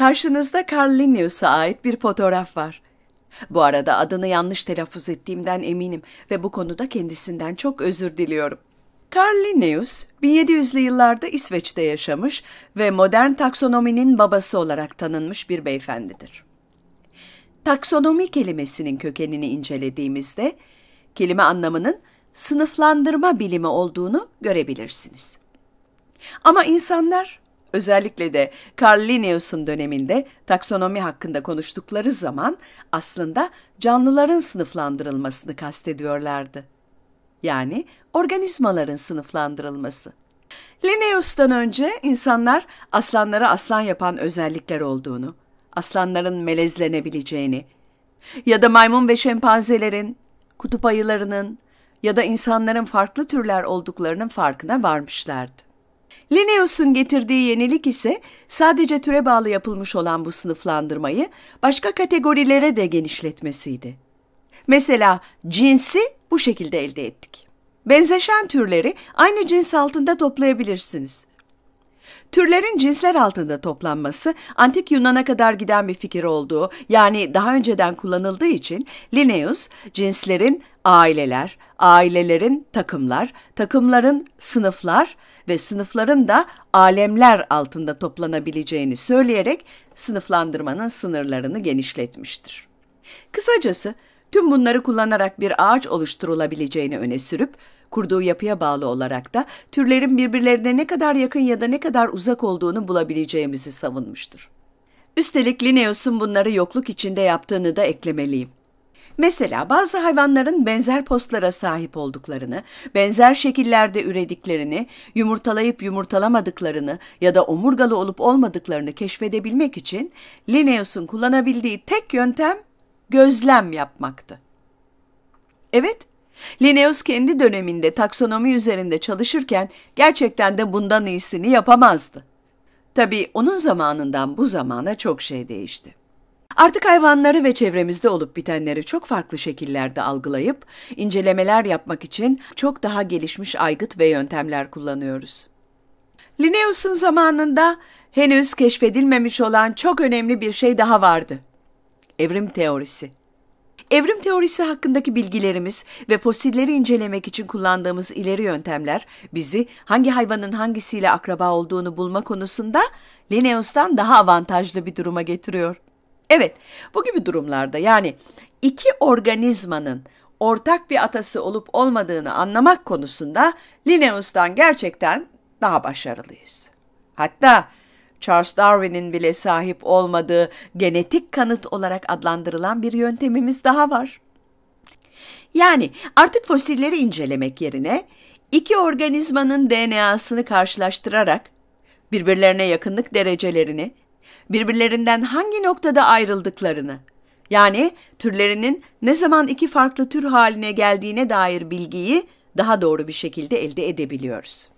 Karşınızda Carl Linnaeus'a ait bir fotoğraf var. Bu arada adını yanlış telaffuz ettiğimden eminim ve bu konuda kendisinden çok özür diliyorum. Carl Linnaeus, 1700'lü yıllarda İsveç'te yaşamış ve modern taksonominin babası olarak tanınmış bir beyefendidir. Taksonomi kelimesinin kökenini incelediğimizde, kelime anlamının sınıflandırma bilimi olduğunu görebilirsiniz. Ama insanlar Özellikle de Carl Linnaeus'un döneminde taksonomi hakkında konuştukları zaman aslında canlıların sınıflandırılmasını kastediyorlardı. Yani organizmaların sınıflandırılması. Linnaeus'tan önce insanlar aslanlara aslan yapan özellikler olduğunu, aslanların melezlenebileceğini ya da maymun ve şempanzelerin, kutup ayılarının ya da insanların farklı türler olduklarının farkına varmışlardı. Linnaeus'un getirdiği yenilik ise sadece türe bağlı yapılmış olan bu sınıflandırmayı başka kategorilere de genişletmesiydi. Mesela cinsi bu şekilde elde ettik. Benzeşen türleri aynı cins altında toplayabilirsiniz. Türlerin cinsler altında toplanması antik Yunan'a kadar giden bir fikir olduğu yani daha önceden kullanıldığı için Linnaeus cinslerin aileler, ailelerin takımlar, takımların sınıflar ve sınıfların da alemler altında toplanabileceğini söyleyerek sınıflandırmanın sınırlarını genişletmiştir. Kısacası Tüm bunları kullanarak bir ağaç oluşturulabileceğini öne sürüp, kurduğu yapıya bağlı olarak da türlerin birbirlerine ne kadar yakın ya da ne kadar uzak olduğunu bulabileceğimizi savunmuştur. Üstelik Linnaeus'un bunları yokluk içinde yaptığını da eklemeliyim. Mesela bazı hayvanların benzer postlara sahip olduklarını, benzer şekillerde ürediklerini, yumurtalayıp yumurtalamadıklarını ya da omurgalı olup olmadıklarını keşfedebilmek için Linnaeus'un kullanabildiği tek yöntem gözlem yapmaktı. Evet, Linnaeus kendi döneminde taksonomi üzerinde çalışırken gerçekten de bundan iyisini yapamazdı. Tabii onun zamanından bu zamana çok şey değişti. Artık hayvanları ve çevremizde olup bitenleri çok farklı şekillerde algılayıp incelemeler yapmak için çok daha gelişmiş aygıt ve yöntemler kullanıyoruz. Linnaeus'un zamanında henüz keşfedilmemiş olan çok önemli bir şey daha vardı. Evrim teorisi. Evrim teorisi hakkındaki bilgilerimiz ve fosilleri incelemek için kullandığımız ileri yöntemler bizi hangi hayvanın hangisiyle akraba olduğunu bulma konusunda Linnaeus'tan daha avantajlı bir duruma getiriyor. Evet, bu gibi durumlarda yani iki organizmanın ortak bir atası olup olmadığını anlamak konusunda Linnaeus'tan gerçekten daha başarılıyız. Hatta Charles Darwin'in bile sahip olmadığı genetik kanıt olarak adlandırılan bir yöntemimiz daha var. Yani artık fosilleri incelemek yerine iki organizmanın DNA'sını karşılaştırarak birbirlerine yakınlık derecelerini, birbirlerinden hangi noktada ayrıldıklarını, yani türlerinin ne zaman iki farklı tür haline geldiğine dair bilgiyi daha doğru bir şekilde elde edebiliyoruz.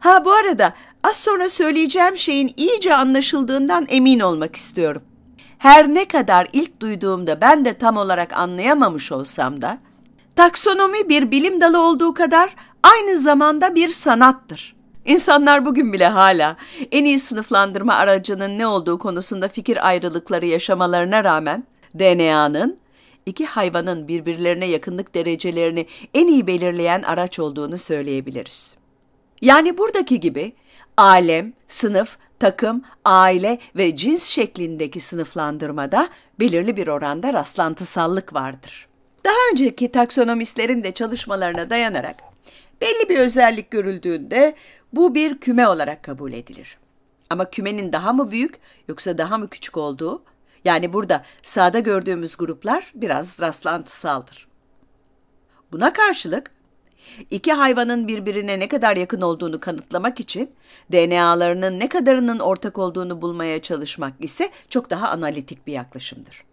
Ha bu arada az sonra söyleyeceğim şeyin iyice anlaşıldığından emin olmak istiyorum. Her ne kadar ilk duyduğumda ben de tam olarak anlayamamış olsam da, taksonomi bir bilim dalı olduğu kadar aynı zamanda bir sanattır. İnsanlar bugün bile hala en iyi sınıflandırma aracının ne olduğu konusunda fikir ayrılıkları yaşamalarına rağmen DNA'nın iki hayvanın birbirlerine yakınlık derecelerini en iyi belirleyen araç olduğunu söyleyebiliriz. Yani buradaki gibi alem, sınıf, takım, aile ve cins şeklindeki sınıflandırmada belirli bir oranda rastlantısallık vardır. Daha önceki taksonomistlerin de çalışmalarına dayanarak belli bir özellik görüldüğünde bu bir küme olarak kabul edilir. Ama kümenin daha mı büyük yoksa daha mı küçük olduğu, yani burada sağda gördüğümüz gruplar biraz rastlantısaldır. Buna karşılık İki hayvanın birbirine ne kadar yakın olduğunu kanıtlamak için DNA'larının ne kadarının ortak olduğunu bulmaya çalışmak ise çok daha analitik bir yaklaşımdır.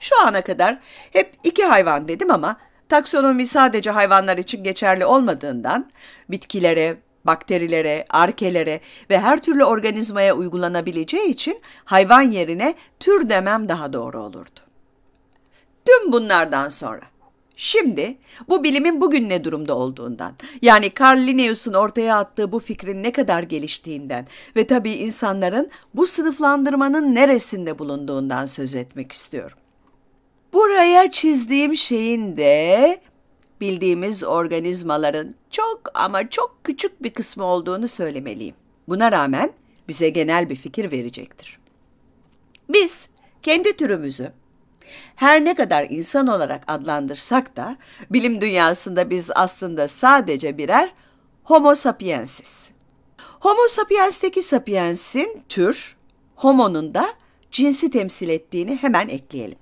Şu ana kadar hep iki hayvan dedim ama taksonomi sadece hayvanlar için geçerli olmadığından bitkilere, bakterilere, arkelere ve her türlü organizmaya uygulanabileceği için hayvan yerine tür demem daha doğru olurdu. Tüm bunlardan sonra Şimdi bu bilimin bugün ne durumda olduğundan, yani Carl Linnaeus'un ortaya attığı bu fikrin ne kadar geliştiğinden ve tabii insanların bu sınıflandırmanın neresinde bulunduğundan söz etmek istiyorum. Buraya çizdiğim şeyin de bildiğimiz organizmaların çok ama çok küçük bir kısmı olduğunu söylemeliyim. Buna rağmen bize genel bir fikir verecektir. Biz kendi türümüzü her ne kadar insan olarak adlandırsak da bilim dünyasında biz aslında sadece birer homo sapiensiz. Homo sapiens'teki sapiensin tür, homonun da cinsi temsil ettiğini hemen ekleyelim.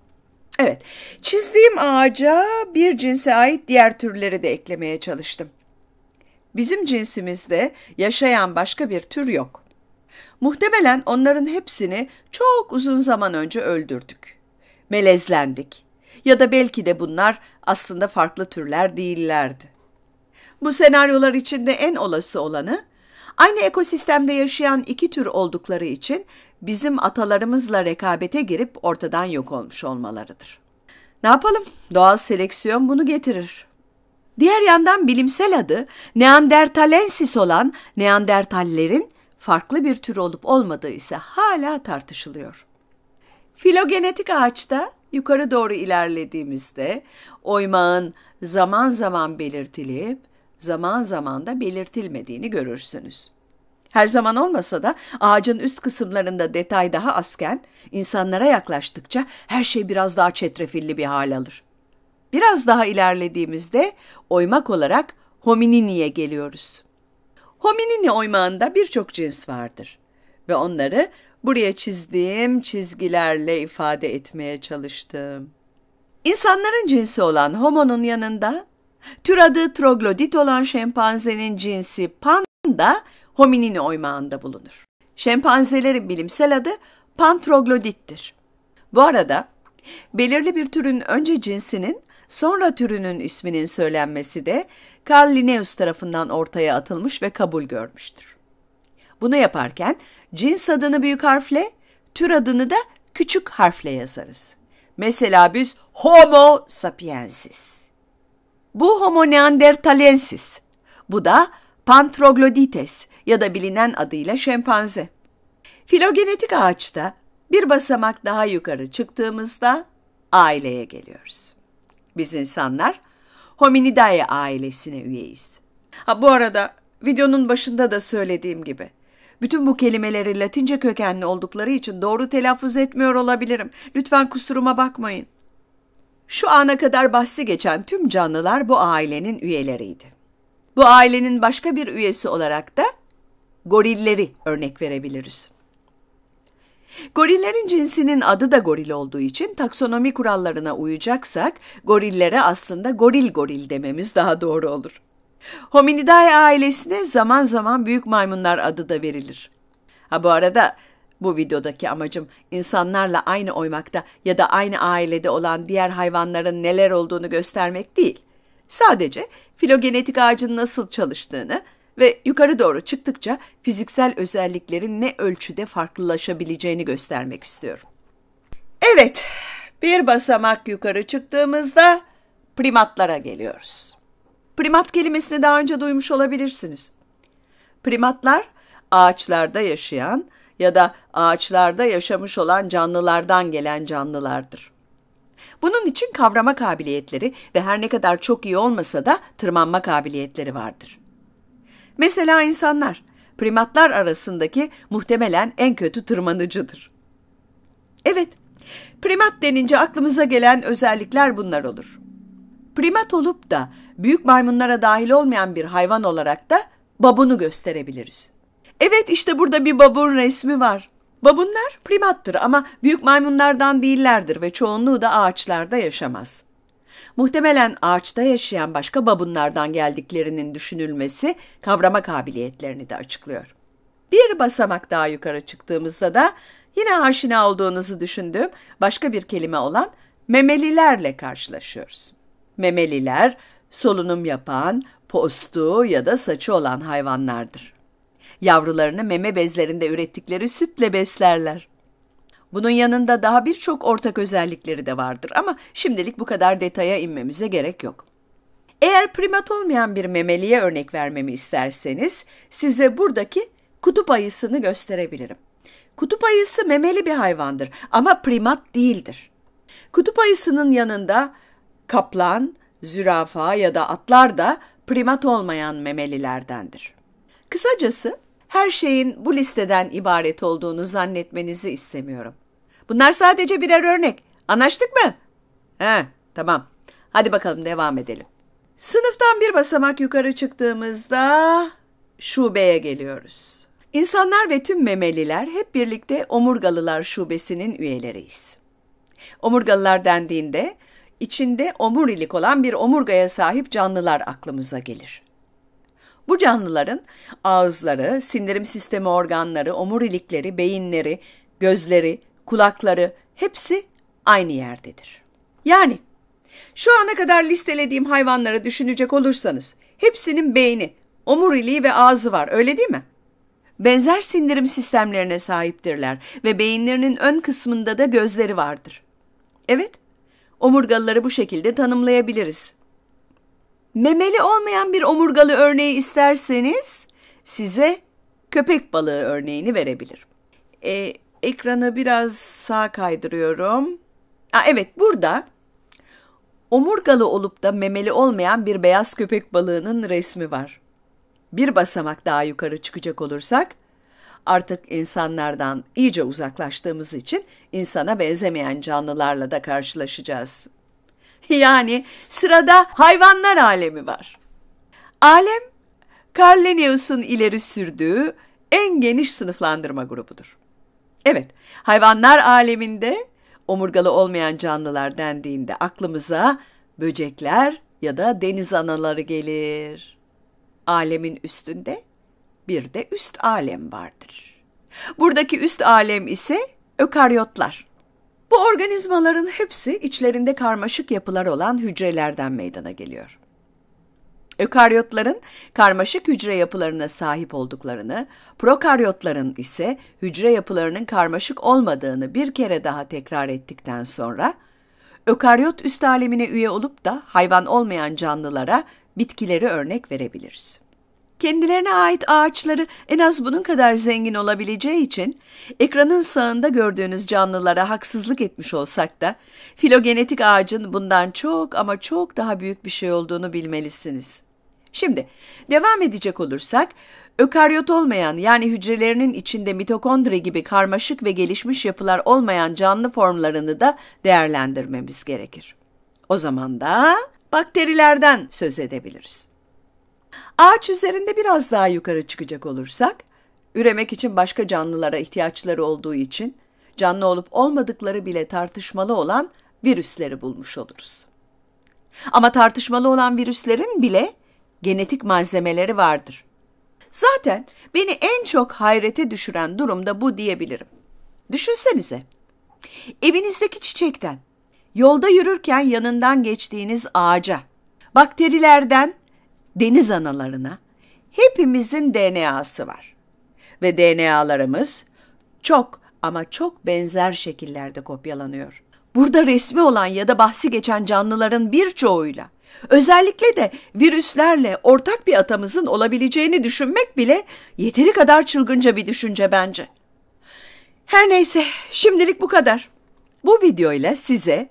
Evet, çizdiğim ağaca bir cinse ait diğer türleri de eklemeye çalıştım. Bizim cinsimizde yaşayan başka bir tür yok. Muhtemelen onların hepsini çok uzun zaman önce öldürdük melezlendik. Ya da belki de bunlar aslında farklı türler değillerdi. Bu senaryolar içinde en olası olanı, aynı ekosistemde yaşayan iki tür oldukları için bizim atalarımızla rekabete girip ortadan yok olmuş olmalarıdır. Ne yapalım? Doğal seleksiyon bunu getirir. Diğer yandan bilimsel adı Neandertalensis olan Neandertallerin farklı bir tür olup olmadığı ise hala tartışılıyor. Filogenetik ağaçta yukarı doğru ilerlediğimizde oymağın zaman zaman belirtilip zaman zaman da belirtilmediğini görürsünüz. Her zaman olmasa da ağacın üst kısımlarında detay daha azken insanlara yaklaştıkça her şey biraz daha çetrefilli bir hal alır. Biraz daha ilerlediğimizde oymak olarak homininiye geliyoruz. Hominini oymağında birçok cins vardır ve onları buraya çizdiğim çizgilerle ifade etmeye çalıştım. İnsanların cinsi olan homonun yanında, tür adı troglodit olan şempanzenin cinsi panda hominin oymağında bulunur. Şempanzelerin bilimsel adı pantroglodittir. Bu arada belirli bir türün önce cinsinin sonra türünün isminin söylenmesi de Carl Linnaeus tarafından ortaya atılmış ve kabul görmüştür. Bunu yaparken cins adını büyük harfle, tür adını da küçük harfle yazarız. Mesela biz Homo sapiensis. Bu Homo neanderthalensis. Bu da Pantroglodites ya da bilinen adıyla şempanze. Filogenetik ağaçta bir basamak daha yukarı çıktığımızda aileye geliyoruz. Biz insanlar Hominidae ailesine üyeyiz. Ha bu arada videonun başında da söylediğim gibi bütün bu kelimeleri Latince kökenli oldukları için doğru telaffuz etmiyor olabilirim. Lütfen kusuruma bakmayın. Şu ana kadar bahsi geçen tüm canlılar bu ailenin üyeleriydi. Bu ailenin başka bir üyesi olarak da gorilleri örnek verebiliriz. Gorillerin cinsinin adı da goril olduğu için taksonomi kurallarına uyacaksak gorillere aslında goril goril dememiz daha doğru olur. Hominidae ailesine zaman zaman büyük maymunlar adı da verilir. Ha bu arada bu videodaki amacım insanlarla aynı oymakta ya da aynı ailede olan diğer hayvanların neler olduğunu göstermek değil. Sadece filogenetik ağacın nasıl çalıştığını ve yukarı doğru çıktıkça fiziksel özelliklerin ne ölçüde farklılaşabileceğini göstermek istiyorum. Evet, bir basamak yukarı çıktığımızda primatlara geliyoruz. Primat kelimesini daha önce duymuş olabilirsiniz. Primatlar ağaçlarda yaşayan ya da ağaçlarda yaşamış olan canlılardan gelen canlılardır. Bunun için kavrama kabiliyetleri ve her ne kadar çok iyi olmasa da tırmanma kabiliyetleri vardır. Mesela insanlar primatlar arasındaki muhtemelen en kötü tırmanıcıdır. Evet, primat denince aklımıza gelen özellikler bunlar olur. Primat olup da büyük maymunlara dahil olmayan bir hayvan olarak da babunu gösterebiliriz. Evet işte burada bir babun resmi var. Babunlar primattır ama büyük maymunlardan değillerdir ve çoğunluğu da ağaçlarda yaşamaz. Muhtemelen ağaçta yaşayan başka babunlardan geldiklerinin düşünülmesi kavrama kabiliyetlerini de açıklıyor. Bir basamak daha yukarı çıktığımızda da yine aşina olduğunuzu düşündüğüm başka bir kelime olan memelilerle karşılaşıyoruz memeliler solunum yapan, postu ya da saçı olan hayvanlardır. Yavrularını meme bezlerinde ürettikleri sütle beslerler. Bunun yanında daha birçok ortak özellikleri de vardır ama şimdilik bu kadar detaya inmemize gerek yok. Eğer primat olmayan bir memeliye örnek vermemi isterseniz size buradaki kutup ayısını gösterebilirim. Kutup ayısı memeli bir hayvandır ama primat değildir. Kutup ayısının yanında Kaplan, zürafa ya da atlar da primat olmayan memelilerdendir. Kısacası her şeyin bu listeden ibaret olduğunu zannetmenizi istemiyorum. Bunlar sadece birer örnek. Anlaştık mı? He, tamam. Hadi bakalım devam edelim. Sınıftan bir basamak yukarı çıktığımızda şubeye geliyoruz. İnsanlar ve tüm memeliler hep birlikte Omurgalılar Şubesi'nin üyeleriyiz. Omurgalılar dendiğinde içinde omurilik olan bir omurgaya sahip canlılar aklımıza gelir. Bu canlıların ağızları, sindirim sistemi organları, omurilikleri, beyinleri, gözleri, kulakları hepsi aynı yerdedir. Yani şu ana kadar listelediğim hayvanları düşünecek olursanız hepsinin beyni, omuriliği ve ağzı var öyle değil mi? Benzer sindirim sistemlerine sahiptirler ve beyinlerinin ön kısmında da gözleri vardır. Evet, Omurgalıları bu şekilde tanımlayabiliriz. Memeli olmayan bir omurgalı örneği isterseniz size köpek balığı örneğini verebilirim. Ee, ekranı biraz sağ kaydırıyorum. Aa, evet burada omurgalı olup da memeli olmayan bir beyaz köpek balığının resmi var. Bir basamak daha yukarı çıkacak olursak Artık insanlardan iyice uzaklaştığımız için insana benzemeyen canlılarla da karşılaşacağız. Yani sırada hayvanlar alemi var. Alem, Carlenius'un ileri sürdüğü en geniş sınıflandırma grubudur. Evet, hayvanlar aleminde omurgalı olmayan canlılar dendiğinde aklımıza böcekler ya da deniz anaları gelir. Alemin üstünde bir de üst alem vardır. Buradaki üst alem ise ökaryotlar. Bu organizmaların hepsi içlerinde karmaşık yapılar olan hücrelerden meydana geliyor. Ökaryotların karmaşık hücre yapılarına sahip olduklarını, prokaryotların ise hücre yapılarının karmaşık olmadığını bir kere daha tekrar ettikten sonra, ökaryot üst alemine üye olup da hayvan olmayan canlılara bitkileri örnek verebiliriz. Kendilerine ait ağaçları en az bunun kadar zengin olabileceği için ekranın sağında gördüğünüz canlılara haksızlık etmiş olsak da filogenetik ağacın bundan çok ama çok daha büyük bir şey olduğunu bilmelisiniz. Şimdi devam edecek olursak ökaryot olmayan yani hücrelerinin içinde mitokondri gibi karmaşık ve gelişmiş yapılar olmayan canlı formlarını da değerlendirmemiz gerekir. O zaman da bakterilerden söz edebiliriz. Ağaç üzerinde biraz daha yukarı çıkacak olursak, üremek için başka canlılara ihtiyaçları olduğu için canlı olup olmadıkları bile tartışmalı olan virüsleri bulmuş oluruz. Ama tartışmalı olan virüslerin bile genetik malzemeleri vardır. Zaten beni en çok hayrete düşüren durum da bu diyebilirim. Düşünsenize. Evinizdeki çiçekten, yolda yürürken yanından geçtiğiniz ağaca, bakterilerden deniz analarına hepimizin DNA'sı var. Ve DNA'larımız çok ama çok benzer şekillerde kopyalanıyor. Burada resmi olan ya da bahsi geçen canlıların birçoğuyla, özellikle de virüslerle ortak bir atamızın olabileceğini düşünmek bile yeteri kadar çılgınca bir düşünce bence. Her neyse, şimdilik bu kadar. Bu videoyla size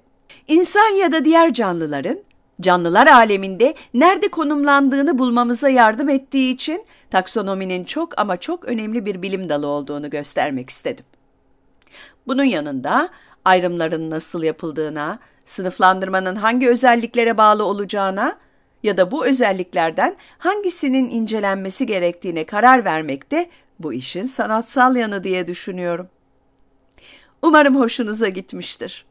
insan ya da diğer canlıların canlılar aleminde nerede konumlandığını bulmamıza yardım ettiği için taksonominin çok ama çok önemli bir bilim dalı olduğunu göstermek istedim. Bunun yanında ayrımların nasıl yapıldığına, sınıflandırmanın hangi özelliklere bağlı olacağına ya da bu özelliklerden hangisinin incelenmesi gerektiğine karar vermek de bu işin sanatsal yanı diye düşünüyorum. Umarım hoşunuza gitmiştir.